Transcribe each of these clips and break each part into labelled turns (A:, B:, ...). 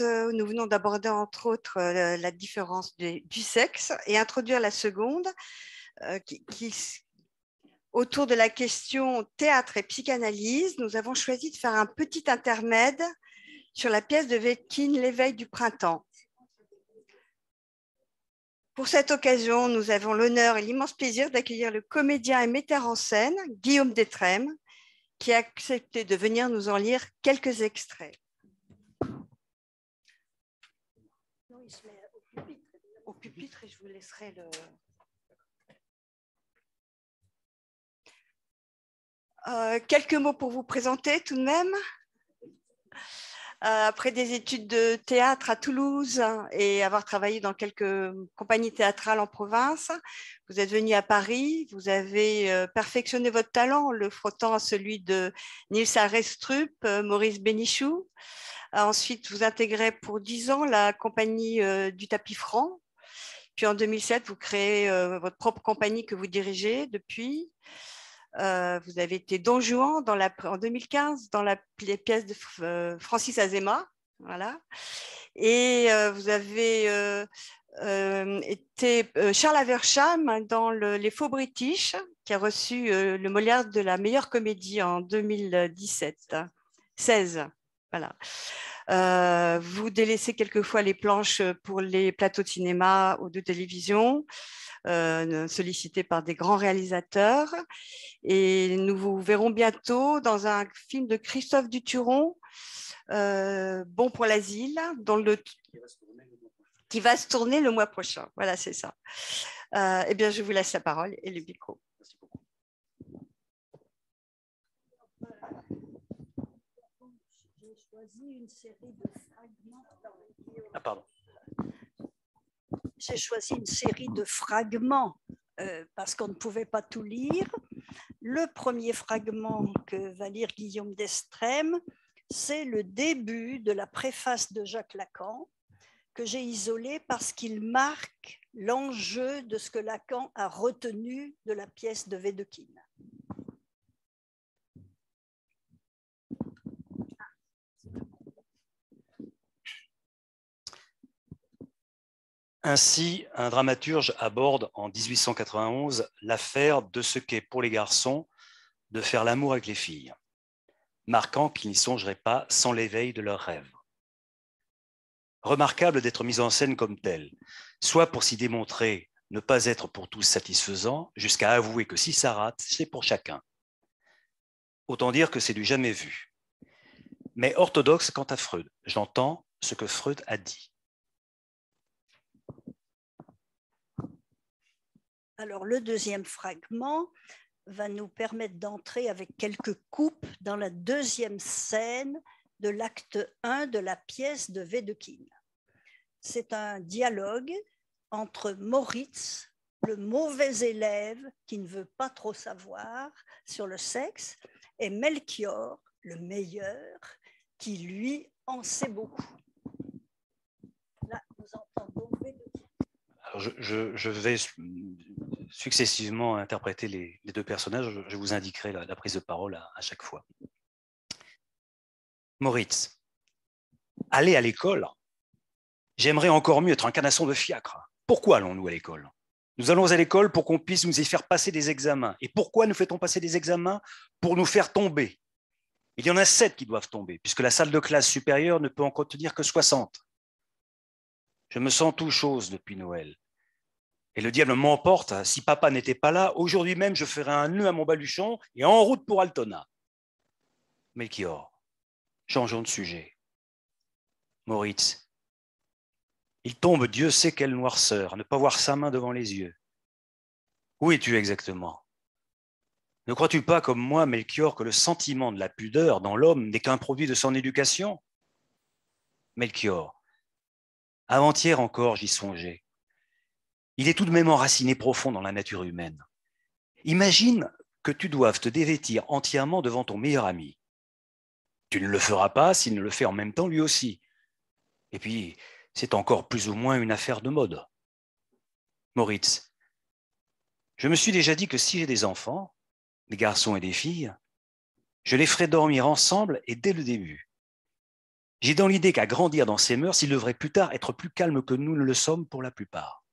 A: Euh, nous venons d'aborder entre autres euh, la différence du, sexe et introduire la seconde euh, qui, autour de la question théâtre et psychanalyse. Nous avons choisi de faire un petit intermède sur la pièce de Vetkin, L'éveil du printemps. Pour cette occasion, nous avons l'honneur et l'immense plaisir d'accueillir le comédien et metteur en scène Guillaume Détrême, qui a accepté de venir nous en lire quelques extraits.
B: et je vous laisserai le. Euh,
A: quelques mots pour vous présenter tout de même. Euh, après des études de théâtre à Toulouse et avoir travaillé dans quelques compagnies théâtrales en province, vous êtes venu à Paris, vous avez euh, perfectionné votre talent, le frottant à celui de Nils Arestrup, Maurice Bénichoux Ensuite, vous intégrez pour 10 ans la compagnie du tapis franc puis en 2007, vous créez euh, votre propre compagnie que vous dirigez depuis. Euh, vous avez été Don Juan dans en 2015 dans la pièce de euh, Francis Azema. Voilà. Et vous avez été Charles Aversham dans Les Faux British, qui a reçu le Molière de la meilleure comédie en 2017, 16. Voilà. Euh, vous délaissez quelquefois les planches euh, pour les plateaux de cinéma ou de télévision, euh, sollicités par des grands réalisateurs. Et nous vous verrons bientôt dans un film de Christophe Duturon, Bon pour l'asile, dans le qui va se tourner le mois prochain. Voilà, c'est ça. eh bien, je vous laisse la parole et le micro.
C: Ah,
B: j'ai choisi une série de fragments euh, parce qu'on ne pouvait pas tout lire. Le premier fragment que va lire Guillaume d'Estrême, c'est le début de la préface de Jacques Lacan que j'ai isolé parce qu'il marque l'enjeu de ce que Lacan a retenu de la pièce de Védekine.
C: Ainsi, un dramaturge aborde en 1891 l'affaire de ce qu'est pour les garçons de faire l'amour avec les filles, marquant qu'ils n'y songeraient pas sans l'éveil de leurs rêves. Remarquable d'être mis en scène comme tel, soit pour s'y démontrer ne pas être pour tous satisfaisant, jusqu'à avouer que si ça rate, c'est pour chacun. Autant dire que c'est du jamais vu. Mais orthodoxe quant à Freud, j'entends ce que Freud a dit.
B: Alors le deuxième fragment va nous permettre d'entrer avec quelques coupes dans la deuxième scène de l'acte 1 de la pièce de Wedekind. C'est un dialogue entre Moritz, le mauvais élève qui ne veut pas trop savoir sur le sexe, et Melchior, le meilleur, qui lui en sait beaucoup. Là,
C: nous entendons Wedekind. je vais successivement interpréter les, deux personnages. Je vous indiquerai la, prise de parole à, chaque fois. Moritz, aller à l'école, j'aimerais encore mieux être un canasson de fiacre. Pourquoi allons-nous à l'école Nous allons à l'école pour qu'on puisse nous y faire passer des examens. Et pourquoi nous fait-on passer des examens Pour nous faire tomber. Il y en a sept qui doivent tomber, puisque la salle de classe supérieure ne peut en contenir que 60. Je me sens tout chose depuis Noël. Et le diable m'emporte, hein. si papa n'était pas là, aujourd'hui même je ferais un nœud à mon baluchon et en route pour Altona. Melchior, changeons de sujet. Moritz, il tombe Dieu sait quelle noirceur, ne pas voir sa main devant les yeux. Où es-tu exactement Ne crois-tu pas comme moi, Melchior, que le sentiment de la pudeur dans l'homme n'est qu'un produit de son éducation Melchior, avant-hier encore j'y songeais il est tout de même enraciné profond dans la nature humaine. Imagine que tu doives te dévêtir entièrement devant ton meilleur ami. Tu ne le feras pas s'il ne le fait en même temps lui aussi. Et puis, c'est encore plus ou moins une affaire de mode. Moritz, je me suis déjà dit que si j'ai des enfants, des garçons et des filles, je les ferai dormir ensemble et dès le début. J'ai dans l'idée qu'à grandir dans ces mœurs, ils devraient plus tard être plus calmes que nous ne le sommes pour la plupart.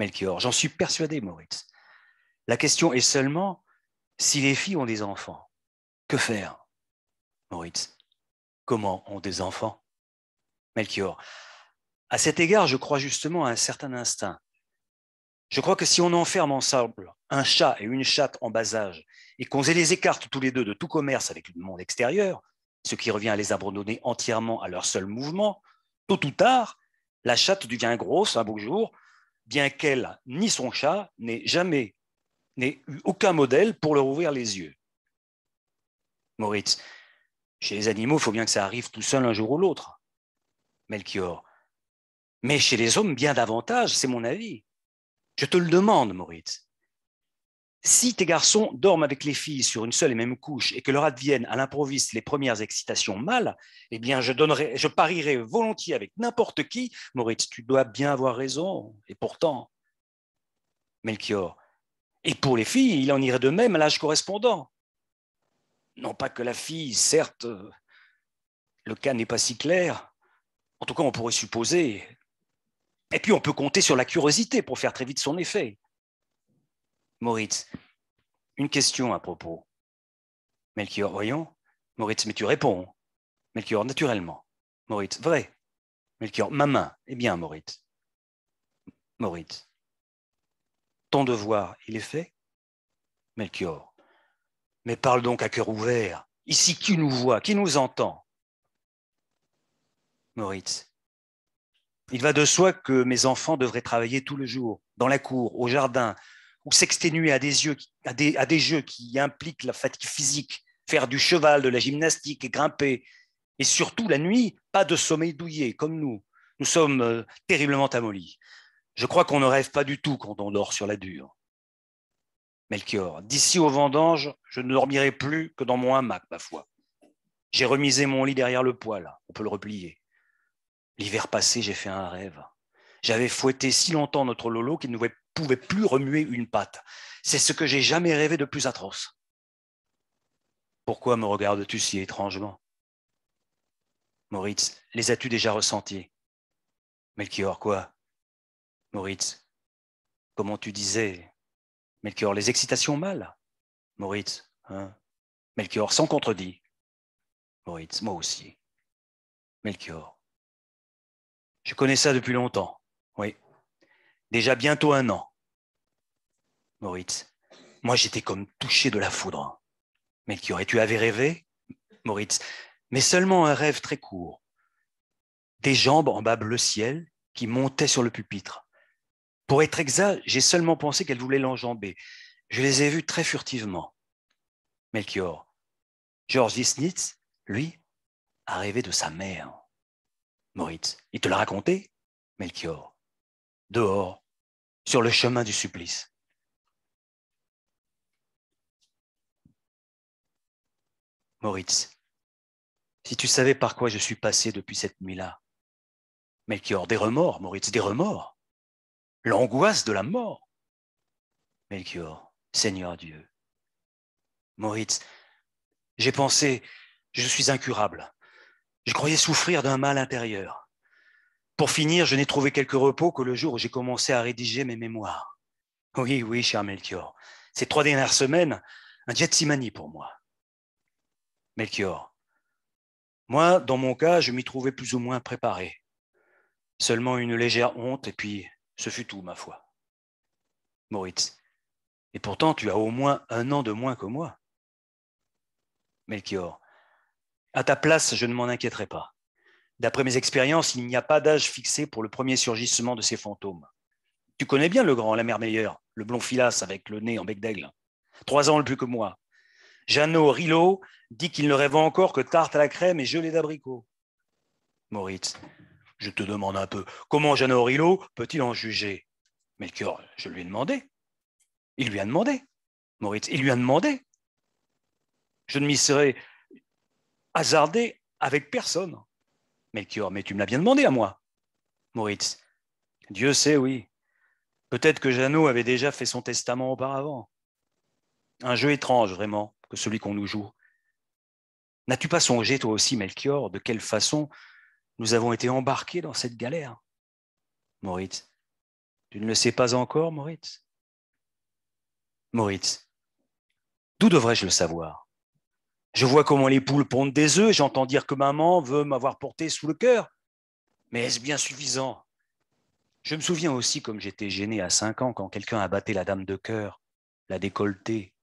C: Melchior. J'en suis persuadé, Moritz. La question est seulement si les filles ont des enfants. Que faire, Moritz Comment ont des enfants Melchior. À cet égard, je crois justement à un certain instinct. Je crois que si on enferme ensemble un chat et une chatte en bas âge et qu'on les écarte tous les deux de tout commerce avec le monde extérieur, ce qui revient à les abandonner entièrement à leur seul mouvement, tôt ou tard, la chatte devient grosse un beau jour, bien qu'elle ni son chat n'aient jamais n'aient eu aucun modèle pour leur ouvrir les yeux. Moritz, chez les animaux, il faut bien que ça arrive tout seul un jour ou l'autre. Melchior, mais chez les hommes, bien davantage, c'est mon avis. Je te le demande, Moritz. Si tes garçons dorment avec les filles sur une seule et même couche et que leur adviennent à l'improviste les premières excitations mâles, eh bien, je, donnerai, je parierai volontiers avec n'importe qui. Moritz, tu dois bien avoir raison. Et pourtant, Melchior, et pour les filles, il en irait de même à l'âge correspondant. Non pas que la fille, certes, le cas n'est pas si clair. En tout cas, on pourrait supposer. Et puis, on peut compter sur la curiosité pour faire très vite son effet. Moritz, une question à propos. Melchior, voyons. Moritz, mais tu réponds. Melchior, naturellement. Moritz, vrai. Melchior, ma main. Eh bien, Moritz. Moritz, ton devoir, il est fait Melchior, mais parle donc à cœur ouvert. Ici, qui nous voit Qui nous entend Moritz, il va de soi que mes enfants devraient travailler tout le jour, dans la cour, au jardin, ou s'exténuer à des, jeux qui impliquent la fatigue physique, faire du cheval, de la gymnastique et grimper. Et surtout, la nuit, pas de sommeil douillet comme nous. Nous sommes euh, terriblement amolis. Je crois qu'on ne rêve pas du tout quand on dort sur la dure. Melchior, d'ici au vendange, je ne dormirai plus que dans mon hamac, ma foi. J'ai remisé mon lit derrière le poêle, on peut le replier. L'hiver passé, j'ai fait un rêve. J'avais fouetté si longtemps notre Lolo qu'il ne, pouvait plus remuer une patte. C'est ce que j'ai jamais rêvé de plus atroce. Pourquoi me regardes-tu si étrangement Moritz, les as-tu déjà ressentis Melchior, quoi Moritz, comment tu disais Melchior, les excitations mâles Moritz, hein Melchior, sans contredit. Moritz, moi aussi. Melchior, je connais ça depuis longtemps, oui déjà bientôt un an. Moritz, moi j'étais comme touché de la foudre. Melchior, et tu avais rêvé Moritz, mais seulement un rêve très court. Des jambes en bas bleu ciel qui montaient sur le pupitre. Pour être exact, j'ai seulement pensé qu'elle voulait l'enjamber. Je les ai vues très furtivement. Melchior. Georges Isnitz, lui, a rêvé de sa mère. Moritz, il te l'a raconté Melchior dehors, sur le chemin du supplice. Moritz, si tu savais par quoi je suis passé depuis cette nuit-là, Melchior, des remords, Moritz, des remords, l'angoisse de la mort. Melchior, Seigneur Dieu. Moritz, j'ai pensé, je suis incurable. Je croyais souffrir d'un mal intérieur. Pour finir, je n'ai trouvé quelque repos que le jour où j'ai commencé à rédiger mes mémoires. Oui, oui, cher Melchior, ces trois dernières semaines, un simani pour moi. Melchior, moi, dans mon cas, je m'y trouvais plus ou moins préparé. Seulement une légère honte, et puis ce fut tout, ma foi. Moritz, et pourtant tu as au moins un an de moins que moi. Melchior, à ta place, je ne m'en inquiéterai pas. D'après mes expériences, il n'y a pas d'âge fixé pour le premier surgissement de ces fantômes. Tu connais bien le grand, la meilleure, le blond filasse avec le nez en bec d'aigle. Trois ans le plus que moi. Jeannot Rilo dit qu'il ne rêve encore que tarte à la crème et gelée d'abricot. Moritz, je te demande un peu, comment Jeannot Rilot peut-il en juger Melchior, je lui ai demandé. Il lui a demandé. Moritz, il lui a demandé. Je ne m'y serais hasardé avec personne. Melchior, mais tu me l'as bien demandé à moi. Moritz, Dieu sait, oui. Peut-être que Jeannot avait déjà fait son testament auparavant. Un jeu étrange, vraiment, que celui qu'on nous joue. N'as-tu pas songé, toi aussi, Melchior, de quelle façon nous avons été embarqués dans cette galère Moritz, tu ne le sais pas encore, Moritz Moritz, d'où devrais-je le savoir je vois comment les poules pondent des œufs, j'entends dire que maman veut m'avoir porté sous le cœur. Mais est-ce bien suffisant Je me souviens aussi comme j'étais gêné à cinq ans quand quelqu'un a batté la dame de cœur, la décolleté.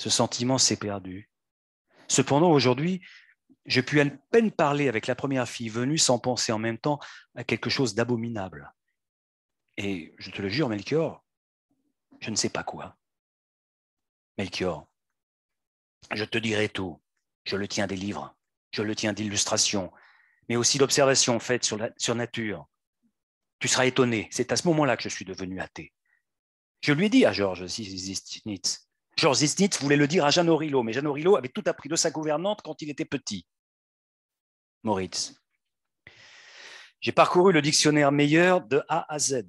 C: Ce sentiment s'est perdu. Cependant, aujourd'hui, j'ai pu à peine parler avec la première fille venue sans penser en même temps à quelque chose d'abominable. Et je te le jure, Melchior, je ne sais pas quoi. Melchior, je te dirai tout. Je le tiens des livres, je le tiens d'illustrations, mais aussi d'observations faites sur, la, nature. Tu seras étonné, c'est à ce moment-là que je suis devenu athée. Je lui ai dit à Georges Zisnitz. Georges Zisnitz voulait le dire à Jeanne O'Rillo, mais Jeanne Orillo avait tout appris de sa gouvernante quand il était petit. Moritz. J'ai parcouru le dictionnaire meilleur de A à Z.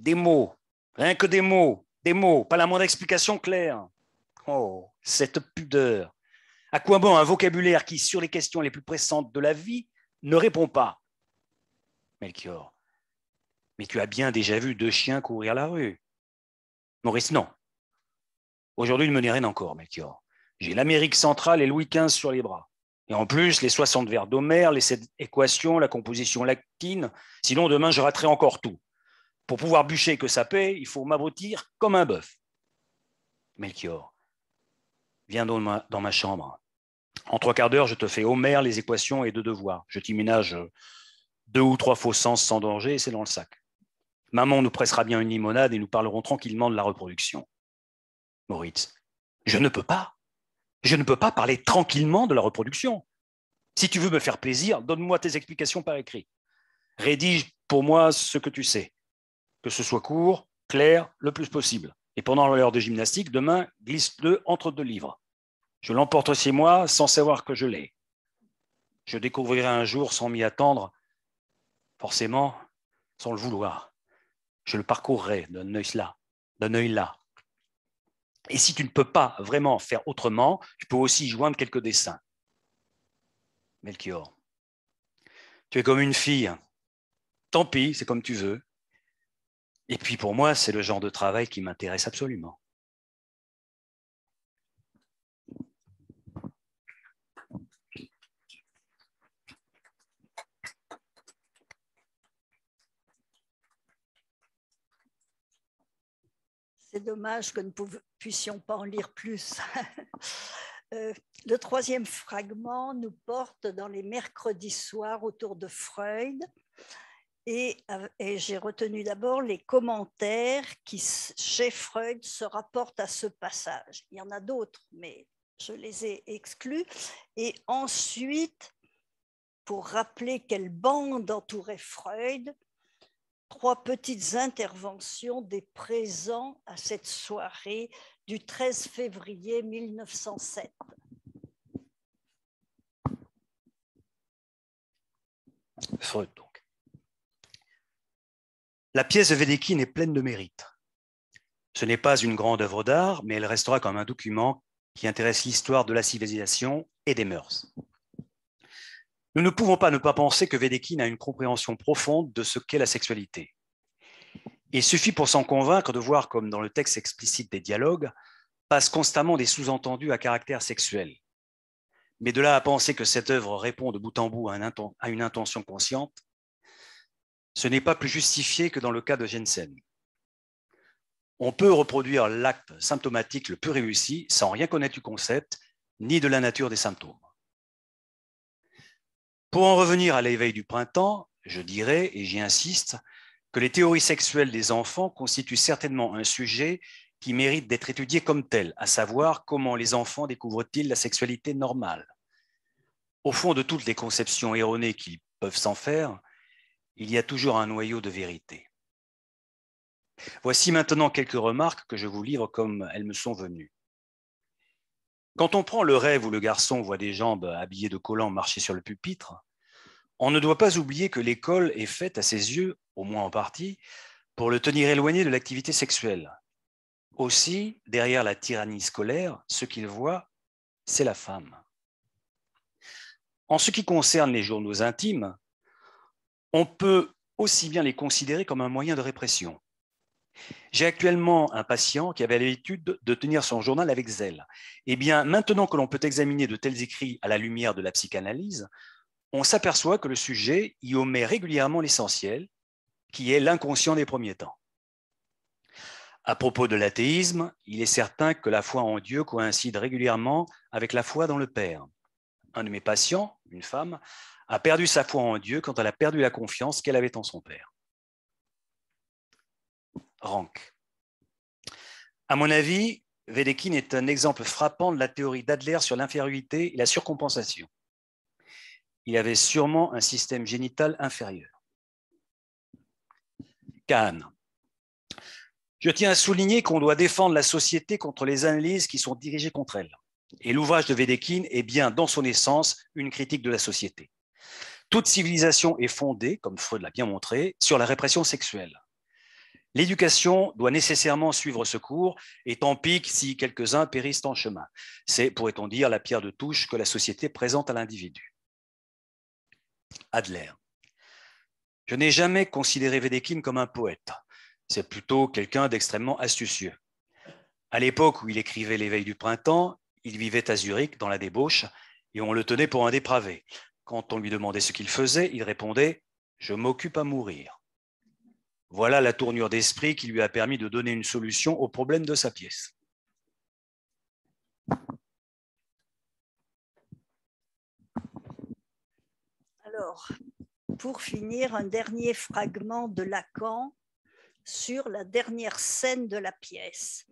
C: Des mots, rien que des mots, des mots, pas la moindre explication claire. Oh, cette pudeur À quoi bon un vocabulaire qui, sur les questions les plus pressantes de la vie, ne répond pas Melchior. Mais tu as bien déjà vu deux chiens courir la rue. Maurice, non. Aujourd'hui, il ne me rien encore, Melchior. J'ai l'Amérique centrale et Louis XV sur les bras. Et en plus, les 60 vers d'Homère, les sept équations, la composition lactine. Sinon, demain, je raterai encore tout. Pour pouvoir bûcher que ça paie, il faut m'aboutir comme un bœuf. Melchior viens dans ma, chambre. En trois quarts d'heure, je te fais Homer, les équations et deux devoirs. Je t'y ménage euh, deux ou trois faux sens sans danger et c'est dans le sac. Maman nous pressera bien une limonade et nous parlerons tranquillement de la reproduction. Moritz, je ne peux pas. Je ne peux pas parler tranquillement de la reproduction. Si tu veux me faire plaisir, donne-moi tes explications par écrit. Rédige pour moi ce que tu sais, que ce soit court, clair, le plus possible et pendant l'heure de gymnastique, demain, glisse-le entre deux livres. Je l'emporte chez moi sans savoir que je l'ai. Je découvrirai un jour sans m'y attendre, forcément, sans le vouloir. Je le parcourrai d'un œil là, d'un œil là. Et si tu ne peux pas vraiment faire autrement, tu peux aussi joindre quelques dessins. Melchior, tu es comme une fille. Tant pis, c'est comme tu veux. Et puis pour moi, c'est le genre de travail qui m'intéresse absolument.
B: C'est dommage que nous ne puissions pas en lire plus. Euh, le troisième fragment nous porte dans les mercredis soirs autour de Freud, euh, et, j'ai retenu d'abord les commentaires qui, chez Freud, se rapportent à ce passage. Il y en a d'autres, mais je les ai exclus. Et ensuite, pour rappeler quelle bande entourait Freud, trois petites interventions des présents à cette soirée du 13 février 1907.
C: Freud, la pièce de Védékine est pleine de mérite. Ce n'est pas une grande œuvre d'art, mais elle restera comme un document qui intéresse l'histoire de la civilisation et des mœurs. Nous ne pouvons pas ne pas penser que Védékine a une compréhension profonde de ce qu'est la sexualité. Il suffit pour s'en convaincre de voir comme dans le texte explicite des dialogues passent constamment des sous-entendus à caractère sexuel. Mais de là à penser que cette œuvre répond de bout en bout à, une intention consciente, ce n'est pas plus justifié que dans le cas de Jensen. On peut reproduire l'acte symptomatique le plus réussi sans rien connaître du concept ni de la nature des symptômes. Pour en revenir à l'éveil du printemps, je dirais, et j'y insiste, que les théories sexuelles des enfants constituent certainement un sujet qui mérite d'être étudié comme tel, à savoir comment les enfants découvrent-ils la sexualité normale. Au fond de toutes les conceptions erronées qui peuvent s'en faire, il y a toujours un noyau de vérité. Voici maintenant quelques remarques que je vous livre comme elles me sont venues. Quand on prend le rêve où le garçon voit des jambes habillées de collants marcher sur le pupitre, on ne doit pas oublier que l'école est faite à ses yeux, au moins en partie, pour le tenir éloigné de l'activité sexuelle. Aussi, derrière la tyrannie scolaire, ce qu'il voit, c'est la femme. En ce qui concerne les journaux intimes, on peut aussi bien les considérer comme un moyen de répression. J'ai actuellement un patient qui avait l'habitude de tenir son journal avec zèle. Eh bien, maintenant que l'on peut examiner de tels écrits à la lumière de la psychanalyse, on s'aperçoit que le sujet y omet régulièrement l'essentiel, qui est l'inconscient des premiers temps. À propos de l'athéisme, il est certain que la foi en Dieu coïncide régulièrement avec la foi dans le Père. Un de mes patients, une femme, a perdu sa foi en Dieu quand elle a perdu la confiance qu'elle avait en son père. Rank. À mon avis, Wedekind est un exemple frappant de la théorie d'Adler sur l'infériorité et la surcompensation. Il avait sûrement un système génital inférieur. Kahn. Je tiens à souligner qu'on doit défendre la société contre les analyses qui sont dirigées contre elle. Et l'ouvrage de Wedekind est bien, dans son essence, une critique de la société. Toute civilisation est fondée, comme Freud l'a bien montré, sur la répression sexuelle. L'éducation doit nécessairement suivre ce cours, et tant pis si quelques-uns périssent en chemin. C'est, pourrait-on dire, la pierre de touche que la société présente à l'individu. Adler. Je n'ai jamais considéré Wedekind comme un poète. C'est plutôt quelqu'un d'extrêmement astucieux. À l'époque où il écrivait L'éveil du printemps, il vivait à Zurich dans la débauche et on le tenait pour un dépravé. Quand on lui demandait ce qu'il faisait, il répondait Je m'occupe à mourir. Voilà la tournure d'esprit qui lui a permis de donner une solution au problème de sa pièce.
B: Alors, pour finir, un dernier fragment de Lacan sur la dernière scène de la pièce.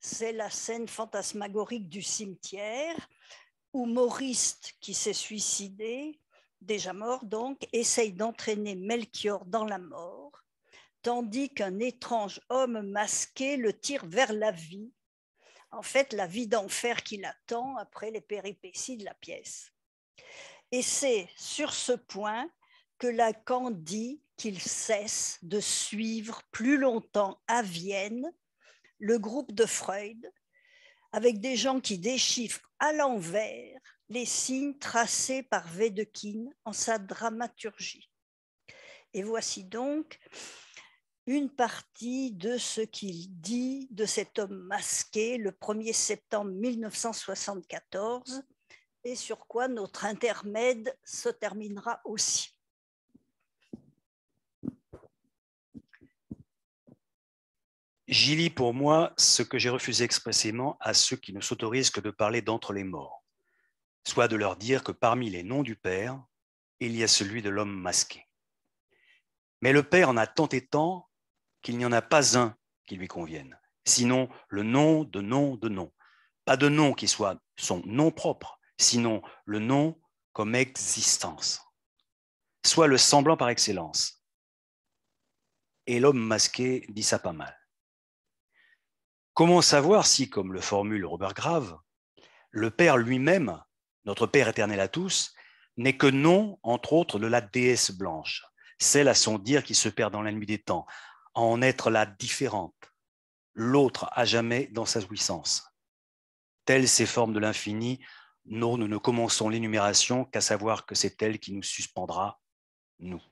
B: C'est la scène fantasmagorique du cimetière où qui s'est suicidé, déjà mort donc, essaye d'entraîner Melchior dans la mort, tandis qu'un étrange homme masqué le tire vers la vie, en fait la vie d'enfer qui l'attend après les péripéties de la pièce. Et c'est sur ce point que Lacan dit qu'il cesse de suivre plus longtemps à Vienne le groupe de Freud, avec des gens qui déchiffrent à l'envers les signes tracés par Wedekind en sa dramaturgie. Et voici donc une partie de ce qu'il dit de cet homme masqué le 1er septembre 1974 et sur quoi notre intermède se terminera aussi.
C: J'y lis pour moi ce que j'ai refusé expressément à ceux qui ne s'autorisent que de parler d'entre les morts, soit de leur dire que parmi les noms du Père, il y a celui de l'homme masqué. Mais le Père en a tant et tant qu'il n'y en a pas un qui lui convienne, sinon le nom de nom de nom. Pas de nom qui soit son nom propre, sinon le nom comme existence, soit le semblant par excellence. Et l'homme masqué dit ça pas mal. Comment savoir si, comme le formule Robert Grave, le Père lui-même, notre Père éternel à tous, n'est que non, entre autres, de la déesse blanche, celle à son dire qui se perd dans la nuit des temps, à en être la différente, l'autre à jamais dans sa jouissance. Telles ces formes de l'infini, non, nous ne commençons l'énumération qu'à savoir que c'est elle qui nous suspendra, nous.